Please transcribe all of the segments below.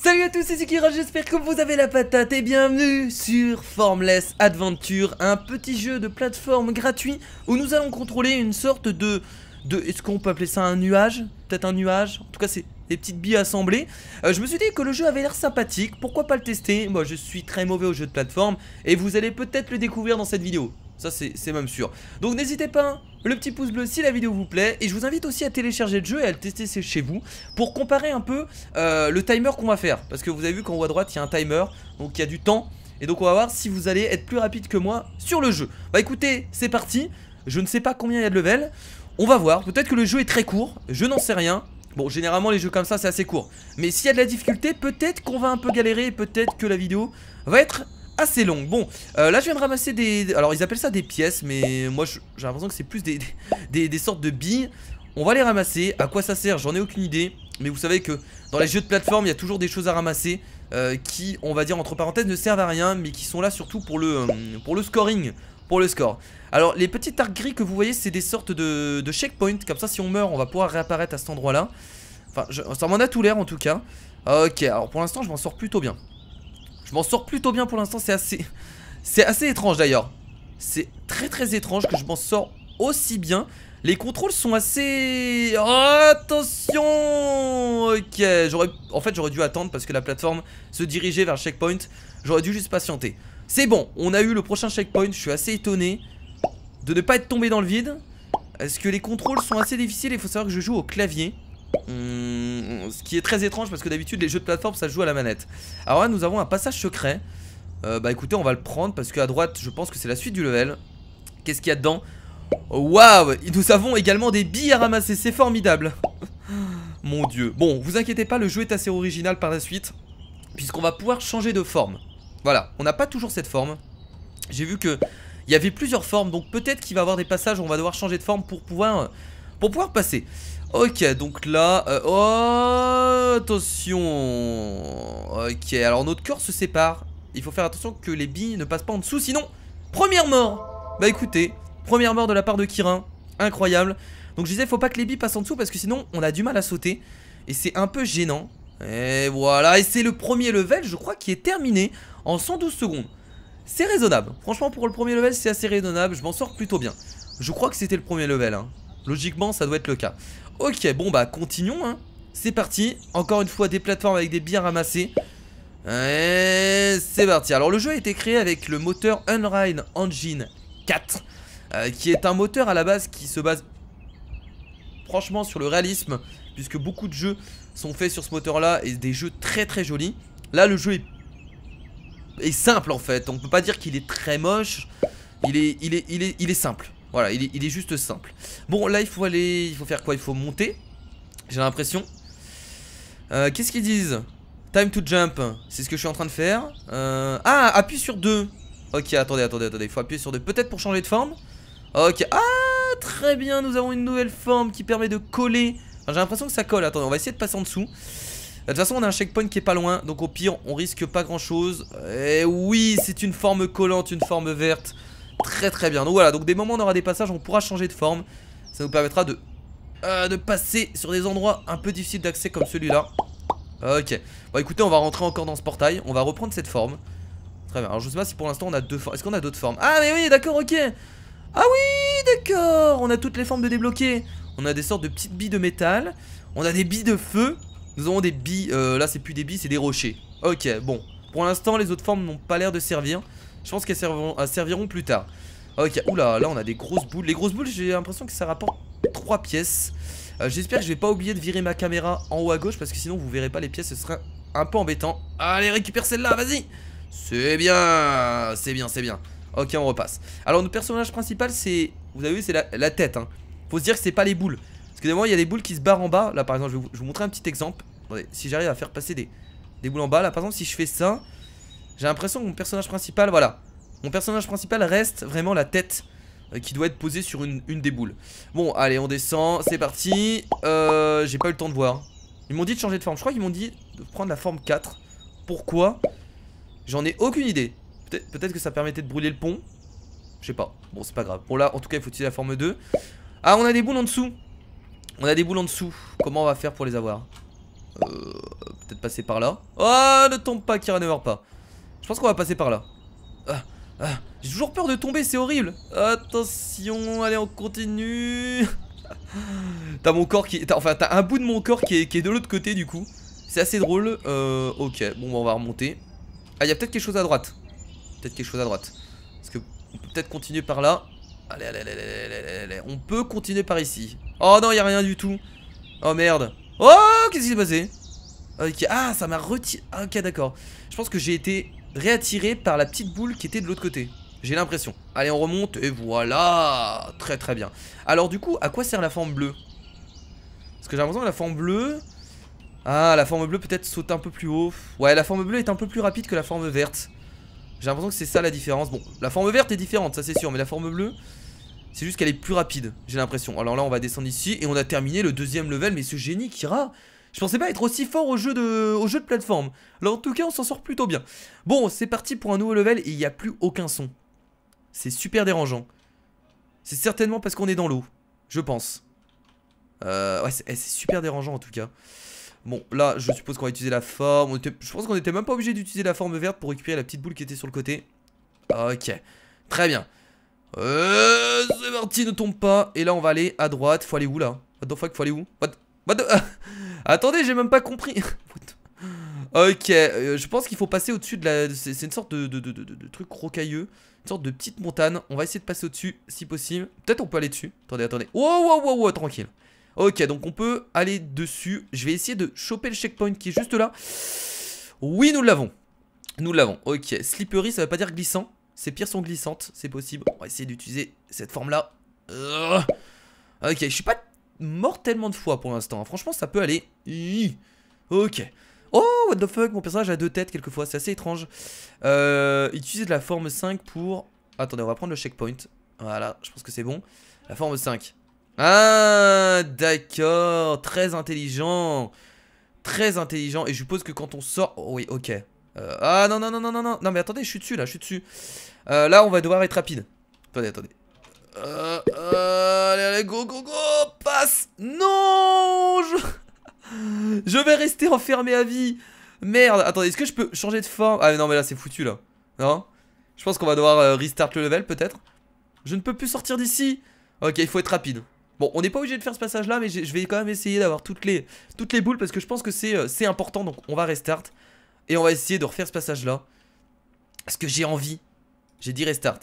Salut à tous, c'est Kira, j'espère que vous avez la patate et bienvenue sur Formless Adventure, un petit jeu de plateforme gratuit où nous allons contrôler une sorte de... de Est-ce qu'on peut appeler ça un nuage Peut-être un nuage En tout cas, c'est des petites billes assemblées. Euh, je me suis dit que le jeu avait l'air sympathique, pourquoi pas le tester Moi, je suis très mauvais au jeu de plateforme et vous allez peut-être le découvrir dans cette vidéo. Ça, c'est même sûr. Donc n'hésitez pas, hein, le petit pouce bleu si la vidéo vous plaît. Et je vous invite aussi à télécharger le jeu et à le tester chez vous pour comparer un peu euh, le timer qu'on va faire. Parce que vous avez vu qu'en haut à droite, il y a un timer, donc il y a du temps. Et donc on va voir si vous allez être plus rapide que moi sur le jeu. Bah écoutez, c'est parti. Je ne sais pas combien il y a de level. On va voir. Peut-être que le jeu est très court. Je n'en sais rien. Bon, généralement, les jeux comme ça, c'est assez court. Mais s'il y a de la difficulté, peut-être qu'on va un peu galérer. peut-être que la vidéo va être assez longue. Bon, euh, là je viens de ramasser des... Alors ils appellent ça des pièces, mais moi j'ai l'impression que c'est plus des, des, sortes de billes. On va les ramasser. À quoi ça sert J'en ai aucune idée. Mais vous savez que dans les jeux de plateforme, il y a toujours des choses à ramasser euh, qui, on va dire entre parenthèses, ne servent à rien, mais qui sont là surtout pour le, euh, pour le scoring. Pour le score. Alors les petites arcs gris que vous voyez c'est des sortes de, de checkpoints Comme ça si on meurt on va pouvoir réapparaître à cet endroit là Enfin ça m'en a tout l'air en tout cas Ok alors pour l'instant je m'en sors plutôt bien je m'en sors plutôt bien pour l'instant, c'est assez... C'est assez étrange d'ailleurs. C'est très très étrange que je m'en sors aussi bien. Les contrôles sont assez... attention Ok, j'aurais... En fait j'aurais dû attendre parce que la plateforme se dirigeait vers le checkpoint. J'aurais dû juste patienter. C'est bon, on a eu le prochain checkpoint, je suis assez étonné de ne pas être tombé dans le vide. Est-ce que les contrôles sont assez difficiles, il faut savoir que je joue au clavier ce qui est très étrange parce que d'habitude les jeux de plateforme ça joue à la manette. Alors là nous avons un passage secret. Euh, bah écoutez on va le prendre parce qu'à droite je pense que c'est la suite du level. Qu'est-ce qu'il y a dedans Waouh Nous avons également des billes à ramasser, c'est formidable Mon dieu. Bon, vous inquiétez pas, le jeu est assez original par la suite. Puisqu'on va pouvoir changer de forme. Voilà, on n'a pas toujours cette forme. J'ai vu que il y avait plusieurs formes, donc peut-être qu'il va y avoir des passages où on va devoir changer de forme pour pouvoir, pour pouvoir passer. Ok, donc là... Euh, oh, attention Ok, alors notre corps se sépare. Il faut faire attention que les billes ne passent pas en dessous, sinon... Première mort Bah écoutez, première mort de la part de Kirin. Incroyable. Donc je disais, faut pas que les billes passent en dessous parce que sinon on a du mal à sauter. Et c'est un peu gênant. Et voilà, et c'est le premier level, je crois, qui est terminé en 112 secondes. C'est raisonnable. Franchement, pour le premier level, c'est assez raisonnable. Je m'en sors plutôt bien. Je crois que c'était le premier level. Hein. Logiquement, ça doit être le cas. Ok, bon bah continuons hein. C'est parti, encore une fois des plateformes avec des biens ramassés. c'est parti. Alors le jeu a été créé avec le moteur Unreal Engine 4, euh, qui est un moteur à la base qui se base franchement sur le réalisme, puisque beaucoup de jeux sont faits sur ce moteur-là et des jeux très très jolis. Là le jeu est, est simple en fait, on peut pas dire qu'il est très moche, il est, il est, il est, il est simple. Voilà, il est, juste simple. Bon, là, il faut aller... Il faut faire quoi Il faut monter, j'ai l'impression. Euh, qu'est-ce qu'ils disent Time to jump, c'est ce que je suis en train de faire. Euh, ah, appuie sur 2. Ok, attendez, attendez, attendez. Il faut appuyer sur 2. Peut-être pour changer de forme. Ok. Ah, très bien, nous avons une nouvelle forme qui permet de coller. j'ai l'impression que ça colle. Attendez, on va essayer de passer en dessous. Euh, de toute façon, on a un checkpoint qui est pas loin. Donc, au pire, on risque pas grand chose. Et eh oui, c'est une forme collante, une forme verte très très bien. Donc voilà, donc des moments on aura des passages, on pourra changer de forme. Ça nous permettra de, euh, de passer sur des endroits un peu difficiles d'accès comme celui-là. Ok. Bon écoutez, on va rentrer encore dans ce portail. On va reprendre cette forme. Très bien. Alors je sais pas si pour l'instant on a deux formes. Est-ce qu'on a d'autres formes Ah mais oui, d'accord, ok. Ah oui, d'accord. On a toutes les formes de débloquer. On a des sortes de petites billes de métal. On a des billes de feu. Nous avons des billes. Euh, là, c'est plus des billes, c'est des rochers. Ok, bon. Pour l'instant, les autres formes n'ont pas l'air de servir. Je pense qu'elles serviront, plus tard. Ok, oula, là on a des grosses boules. Les grosses boules, j'ai l'impression que ça rapporte 3 pièces. Euh, j'espère que je vais pas oublier de virer ma caméra en haut à gauche parce que sinon vous verrez pas les pièces, ce serait un peu embêtant. Allez, récupère celle-là, vas-y C'est bien C'est bien, c'est bien. Ok, on repasse. Alors, notre personnage principal, c'est... Vous avez vu, c'est la, tête. Hein. Faut se dire que c'est pas les boules. Parce que moi, il y a des boules qui se barrent en bas. Là, par exemple, je vais vous, montrer un petit exemple. si j'arrive à faire passer des, des boules en bas. Là, par exemple, si je fais ça, j'ai l'impression que mon personnage principal, voilà. Mon personnage principal reste vraiment la tête euh, qui doit être posée sur une, des boules. Bon, allez, on descend, c'est parti. Euh, J'ai pas eu le temps de voir. Ils m'ont dit de changer de forme. Je crois qu'ils m'ont dit de prendre la forme 4. Pourquoi J'en ai aucune idée. Peut-être que ça permettait de brûler le pont. Je sais pas. Bon, c'est pas grave. Bon, là, en tout cas, il faut utiliser la forme 2. Ah, on a des boules en dessous. On a des boules en dessous. Comment on va faire pour les avoir euh, Peut-être passer par là. Oh, ne tombe pas, Kira ne meurt pas. Je pense qu'on va passer par là. Ah, ah, j'ai toujours peur de tomber, c'est horrible. Attention, allez, on continue. t'as mon corps qui... Enfin, t'as un bout de mon corps qui est, de l'autre côté, du coup. C'est assez drôle. Euh, ok, bon, bah, on va remonter. Ah, il y a peut-être quelque chose à droite. Peut-être quelque chose à droite. Parce que peut peut-être continuer par là. Allez, allez, allez, allez, allez, allez, On peut continuer par ici. Oh non, il a rien du tout. Oh merde. Oh, qu'est-ce qui s'est passé Ok, euh, ah, ça m'a retiré. Ah, ok, d'accord. Je pense que j'ai été réattiré par la petite boule qui était de l'autre côté. J'ai l'impression. Allez, on remonte, et voilà Très très bien. Alors du coup, à quoi sert la forme bleue Parce que j'ai l'impression que la forme bleue... Ah, la forme bleue peut-être saute un peu plus haut. Ouais, la forme bleue est un peu plus rapide que la forme verte. J'ai l'impression que c'est ça la différence. Bon, la forme verte est différente, ça c'est sûr, mais la forme bleue, c'est juste qu'elle est plus rapide, j'ai l'impression. Alors là, on va descendre ici, et on a terminé le deuxième level, mais ce génie, Kira, je pensais pas être aussi fort au jeu de, au de plateforme. Là, en tout cas, on s'en sort plutôt bien. Bon, c'est parti pour un nouveau level et il n'y a plus aucun son. C'est super dérangeant. C'est certainement parce qu'on est dans l'eau. Je pense. Euh, ouais, eh, c'est super dérangeant en tout cas. Bon, là, je suppose qu'on va utiliser la forme. je pense qu'on était même pas obligé d'utiliser la forme verte pour récupérer la petite boule qui était sur le côté. Ok, très bien. Euh, c'est parti, ne tombe pas. Et là, on va aller à droite. Faut aller où là What the faut aller où What ah Attendez, j'ai même pas compris. ok, euh, je pense qu'il faut passer au-dessus de la... C'est une sorte de, de, truc rocailleux. Une sorte de petite montagne. On va essayer de passer au-dessus, si possible. Peut-être on peut aller dessus. Attendez, attendez. Wow, wow, wow, tranquille. Ok, donc on peut aller dessus. Je vais essayer de choper le checkpoint qui est juste là. Oui, nous l'avons. Nous l'avons. Ok, slippery, ça veut pas dire glissant. Ces pierres sont glissantes, c'est possible. On va essayer d'utiliser cette forme-là. Ok, je suis pas mortellement de fois pour l'instant. Franchement, ça peut aller. Ok. Oh, what the fuck, mon personnage a deux têtes quelquefois, c'est assez étrange. Euh, utiliser de la forme 5 pour... Attendez, on va prendre le checkpoint. Voilà, je pense que c'est bon. La forme 5. Ah, d'accord, très intelligent. Très intelligent. Et je suppose que quand on sort... Oh, oui, ok. Euh, ah, non, non, non, non, non, non. mais attendez, je suis dessus, là, je suis dessus. Euh, là, on va devoir être rapide. Attendez, attendez. allez, allez, go, go, go non je... vais rester enfermé à vie Merde Attendez, est-ce que je peux changer de forme Ah non mais là c'est foutu là. Non Je pense qu'on va devoir euh, restart le level peut-être. Je ne peux plus sortir d'ici Ok, il faut être rapide. Bon, on n'est pas obligé de faire ce passage là, mais je vais quand même essayer d'avoir toutes les, toutes les boules parce que je pense que c'est euh, C'est important, donc on va restart. Et on va essayer de refaire ce passage là. Parce que j'ai envie. J'ai dit restart.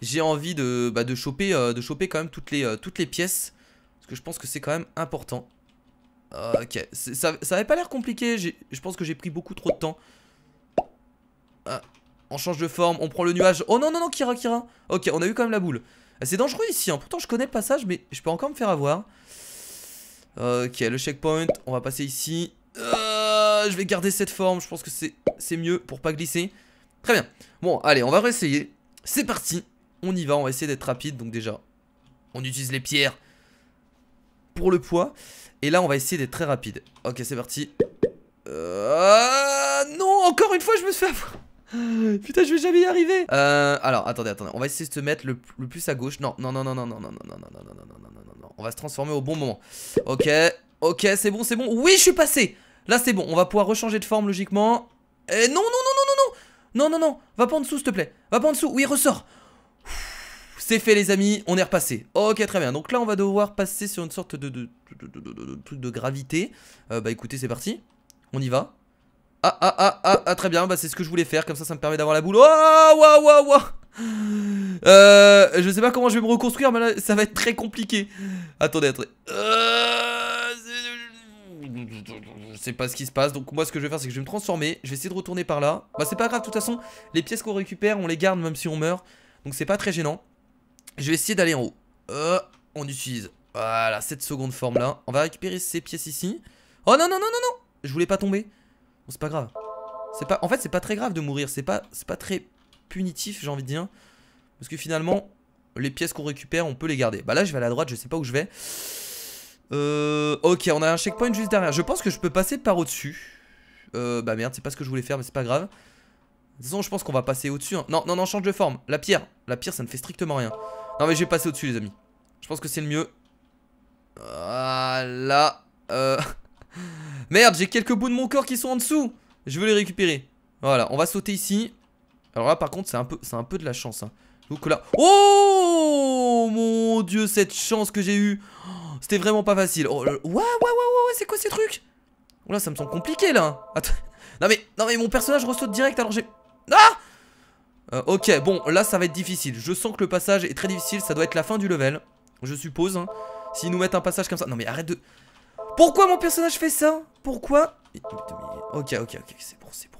J'ai envie de, bah, de, choper, euh, de choper quand même toutes les, toutes les pièces je pense que c'est quand même important. Euh, ok, ça, avait pas l'air compliqué, je pense que j'ai pris beaucoup trop de temps. Ah, on change de forme, on prend le nuage. Oh non, non, non, Kira, Kira. Ok, on a eu quand même la boule. Euh, c'est dangereux ici, hein. pourtant je connais le passage, mais je peux encore me faire avoir. Euh, ok, le checkpoint, on va passer ici. je vais garder cette forme, je pense que c'est mieux pour pas glisser. Très bien. Bon, allez, on va réessayer. C'est parti. On y va, on va essayer d'être rapide, donc déjà, on utilise les pierres pour le poids. Et là, on va essayer d'être très rapide. Ok, c'est parti. Euh... Non, encore une fois, je me suis fait avoir. Putain, je vais jamais y arriver. Euh, alors, attendez, attendez. On va essayer de se mettre le, plus à gauche. Non, non, non, non, non, non, non, non, non, non, non, non, non, non, non. On va se transformer au bon moment. Ok, ok, c'est bon, c'est bon. Oui, je suis passé. Là, c'est bon. On va pouvoir rechanger de forme logiquement. Et non, non, non, non, non, non. Non, non, non. Va pas en dessous, s'il te plaît. Va pas en dessous. Oui, ressort. C'est fait les amis, on est repassé. Ok très bien, donc là on va devoir passer sur une sorte de, de, de, gravité. Euh, bah écoutez c'est parti, on y va. Ah ah ah ah, ah très bien, bah c'est ce que je voulais faire, comme ça ça me permet d'avoir la boule. Oh, waouh waouh waouh euh, je sais pas comment je vais me reconstruire, mais là, ça va être très compliqué. Attendez, attendez. Je euh, sais pas ce qui se passe, donc moi ce que je vais faire c'est que je vais me transformer, je vais essayer de retourner par là. Bah c'est pas grave, de toute façon, les pièces qu'on récupère, on les garde même si on meurt, donc c'est pas très gênant. Je vais essayer d'aller en haut. Euh, on utilise. Voilà, cette seconde forme là. On va récupérer ces pièces ici. Oh non, non, non, non, non Je voulais pas tomber. c'est pas grave. C'est pas... En fait, c'est pas très grave de mourir. C'est pas... pas très punitif, j'ai envie de dire. Parce que finalement, les pièces qu'on récupère, on peut les garder. Bah là, je vais à la droite, je sais pas où je vais. Euh... Ok, on a un checkpoint juste derrière. Je pense que je peux passer par au-dessus. Euh, bah merde, c'est pas ce que je voulais faire, mais c'est pas grave. De toute façon, je pense qu'on va passer au-dessus. Hein. Non, non, non, change de forme. La pierre. La pierre, ça ne fait strictement rien. Non mais je vais passer au-dessus les amis. Je pense que c'est le mieux. Voilà. Euh. Merde, j'ai quelques bouts de mon corps qui sont en dessous. Je veux les récupérer. Voilà, on va sauter ici. Alors là par contre c'est un peu c'est un peu de la chance. Hein. Donc là... Oh mon dieu, cette chance que j'ai eue. Oh, c'était vraiment pas facile. Oh, ouais, ouais, ouais, ouais, c'est quoi ces trucs Oh ça me semble compliqué là. Non mais, non mais mon personnage ressaute direct alors j'ai... Ah euh, ok, bon, là, ça va être difficile. Je sens que le passage est très difficile. Ça doit être la fin du level, je suppose. Si hein. S'ils nous mettent un passage comme ça... Non, mais arrête de... Pourquoi mon personnage fait ça Pourquoi Ok, ok, ok, c'est bon, c'est bon.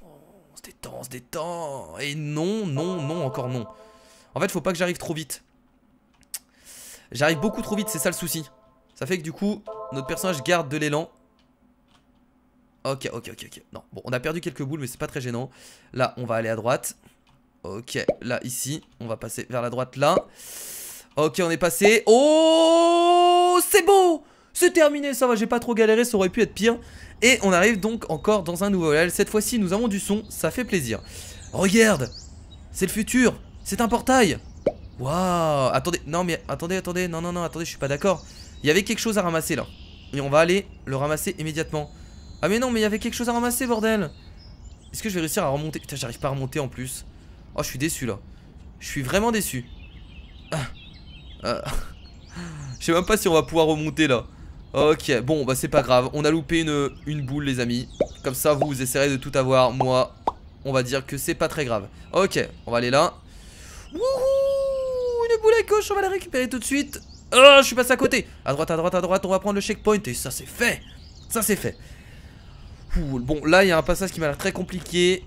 On se détend, se détend. Et non, non, non, encore non. En fait, faut pas que j'arrive trop vite. J'arrive beaucoup trop vite, c'est ça le souci. Ça fait que du coup, notre personnage garde de l'élan. Ok, ok, ok, ok. Non, bon, on a perdu quelques boules, mais c'est pas très gênant. Là, on va aller à droite. Ok, là, ici. On va passer vers la droite, là. Ok, on est passé. Oh, c'est beau C'est terminé, ça va, j'ai pas trop galéré, ça aurait pu être pire. Et on arrive donc encore dans un nouveau level. Cette fois-ci, nous avons du son, ça fait plaisir. Regarde C'est le futur C'est un portail Waouh Attendez, non mais attendez, attendez, non, non, non, attendez, je suis pas d'accord. Il y avait quelque chose à ramasser là. Et on va aller le ramasser immédiatement. Ah mais non, mais il y avait quelque chose à ramasser, bordel Est-ce que je vais réussir à remonter Putain, j'arrive pas à remonter en plus. Oh, je suis déçu là. Je suis vraiment déçu. Ah. Ah. je sais même pas si on va pouvoir remonter là. Ok, bon, bah c'est pas grave. On a loupé une, boule, les amis. Comme ça, vous, essaierez de tout avoir. Moi, on va dire que c'est pas très grave. Ok, on va aller là. Wouhou Une boule à gauche, on va la récupérer tout de suite. Oh, je suis passé à côté. À droite, à droite, à droite, on va prendre le checkpoint. Et ça, c'est fait. Ça, c'est fait. bon, là, il y a un passage qui m'a l'air très compliqué.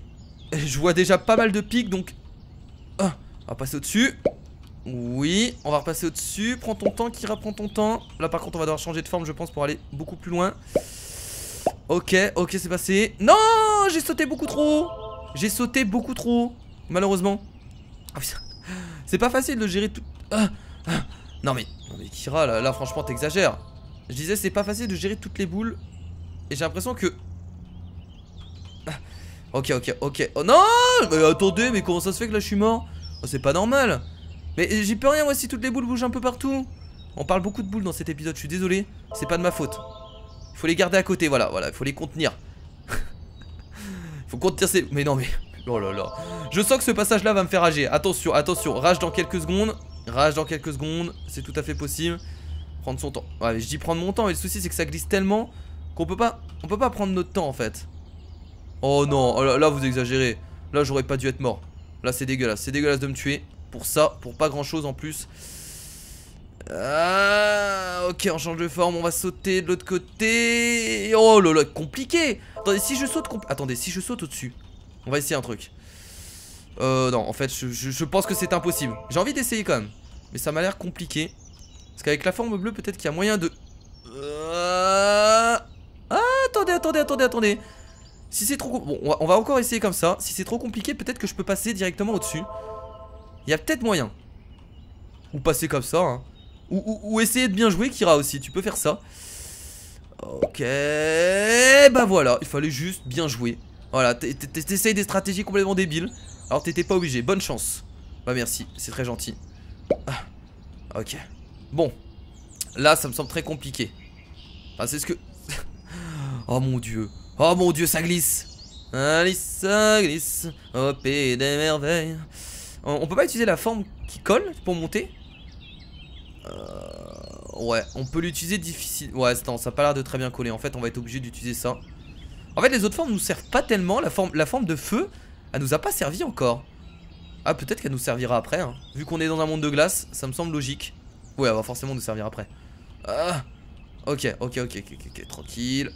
Je vois déjà pas mal de pics, donc... Ah, on va passer au-dessus. Oui, on va repasser au-dessus. Prends ton temps, Kira, prends ton temps. Là, par contre, on va devoir changer de forme, je pense, pour aller beaucoup plus loin. Ok, ok, c'est passé. Non, j'ai sauté beaucoup trop. J'ai sauté beaucoup trop, malheureusement. Ah, c'est pas facile de gérer tout... Ah, non, mais, Kira, là, là franchement, t'exagères. Je disais, c'est pas facile de gérer toutes les boules. Et j'ai l'impression que... Ok, ok, ok. Oh non Mais attendez, mais comment ça se fait que là je suis mort oh, C'est pas normal. Mais j'y peux rien, moi, si toutes les boules bougent un peu partout. On parle beaucoup de boules dans cet épisode, je suis désolé. C'est pas de ma faute. Il faut les garder à côté, voilà, voilà, il faut les contenir. Il faut contenir ces... Mais non, mais... Oh là là. Je sens que ce passage-là va me faire rager. Attention, attention. Rage dans quelques secondes. Rage dans quelques secondes. C'est tout à fait possible. Prendre son temps. Ouais, je dis prendre mon temps, mais le souci, c'est que ça glisse tellement qu'on peut pas... On peut pas prendre notre temps, en fait. Oh non, oh là, vous exagérez. Là, j'aurais pas dû être mort. Là, c'est dégueulasse. C'est dégueulasse de me tuer. Pour ça, pour pas grand chose en plus. Ah, ok, on change de forme. On va sauter de l'autre côté. Oh là là, compliqué. Attendez, si je saute. Attendez, si je saute au-dessus. On va essayer un truc. Euh, non, en fait, je, pense que c'est impossible. J'ai envie d'essayer quand même. Mais ça m'a l'air compliqué. Parce qu'avec la forme bleue, peut-être qu'il y a moyen de... Euh, ah, attendez, attendez, attendez, attendez. Si c'est trop... Bon, on va encore essayer comme ça. Si c'est trop compliqué, peut-être que je peux passer directement au-dessus. Il y a peut-être moyen. Ou passer comme ça, hein. ou, essayer de bien jouer, Kira aussi. Tu peux faire ça. Ok. Bah voilà, il fallait juste bien jouer. Voilà, t'essayes des stratégies complètement débiles. Alors t'étais pas obligé. Bonne chance. Bah merci, c'est très gentil. Ah, ok. Bon. Là, ça me semble très compliqué. Enfin, c'est ce que... oh mon dieu. Oh mon dieu, ça glisse Alice, ça glisse Hop et des merveilles On peut pas utiliser la forme qui colle pour monter euh, Ouais, on peut l'utiliser difficile. Ouais, ça a pas l'air de très bien coller. En fait, on va être obligé d'utiliser ça. En fait, les autres formes nous servent pas tellement. La forme, la forme de feu, elle nous a pas servi encore. Ah, peut-être qu'elle nous servira après. Hein. Vu qu'on est dans un monde de glace, ça me semble logique. Ouais, elle va forcément nous servir après. Ah, ok, ok, ok, ok, ok, tranquille.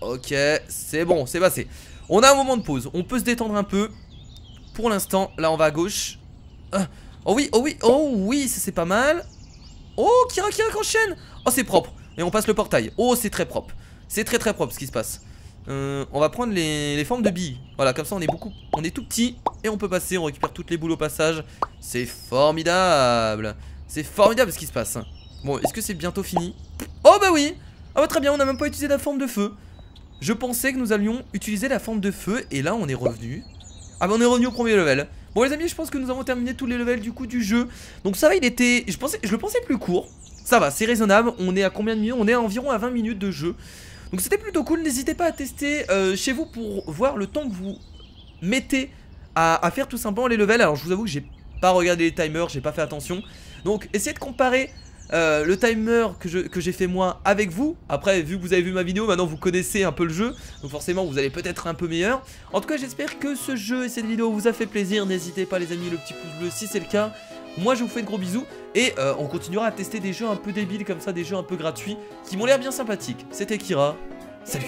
Ok, c'est bon, c'est passé. On a un moment de pause, on peut se détendre un peu. Pour l'instant, là on va à gauche. Ah. Oh oui, oh oui, oh oui, ça c'est pas mal. Oh, Kira Kira enchaîne Oh, c'est propre. Et on passe le portail. Oh, c'est très propre. C'est très très propre ce qui se passe. Euh, on va prendre les, les, formes de billes. Voilà, comme ça on est beaucoup, on est tout petit et on peut passer. On récupère toutes les boules au passage. C'est formidable. C'est formidable ce qui se passe. Bon, est-ce que c'est bientôt fini Oh bah oui. Ah bah très bien, on a même pas utilisé la forme de feu. Je pensais que nous allions utiliser la forme de feu et là on est revenu. Ah bah on est revenu au premier level. Bon les amis, je pense que nous avons terminé tous les levels du coup du jeu. Donc ça va, il était je pensais je le pensais plus court. Ça va, c'est raisonnable. On est à combien de minutes On est à environ à 20 minutes de jeu. Donc c'était plutôt cool, n'hésitez pas à tester euh, chez vous pour voir le temps que vous mettez à, à faire tout simplement les levels. Alors je vous avoue que j'ai pas regardé les timers, j'ai pas fait attention. Donc essayez de comparer euh, le timer que j'ai fait moi avec vous. Après, vu que vous avez vu ma vidéo, maintenant vous connaissez un peu le jeu. Donc forcément, vous allez peut-être un peu meilleur. En tout cas, j'espère que ce jeu et cette vidéo vous a fait plaisir. N'hésitez pas les amis, le petit pouce bleu si c'est le cas. Moi, je vous fais de gros bisous. Et euh, on continuera à tester des jeux un peu débiles comme ça, des jeux un peu gratuits, qui m'ont l'air bien sympathiques. C'était Kira. Salut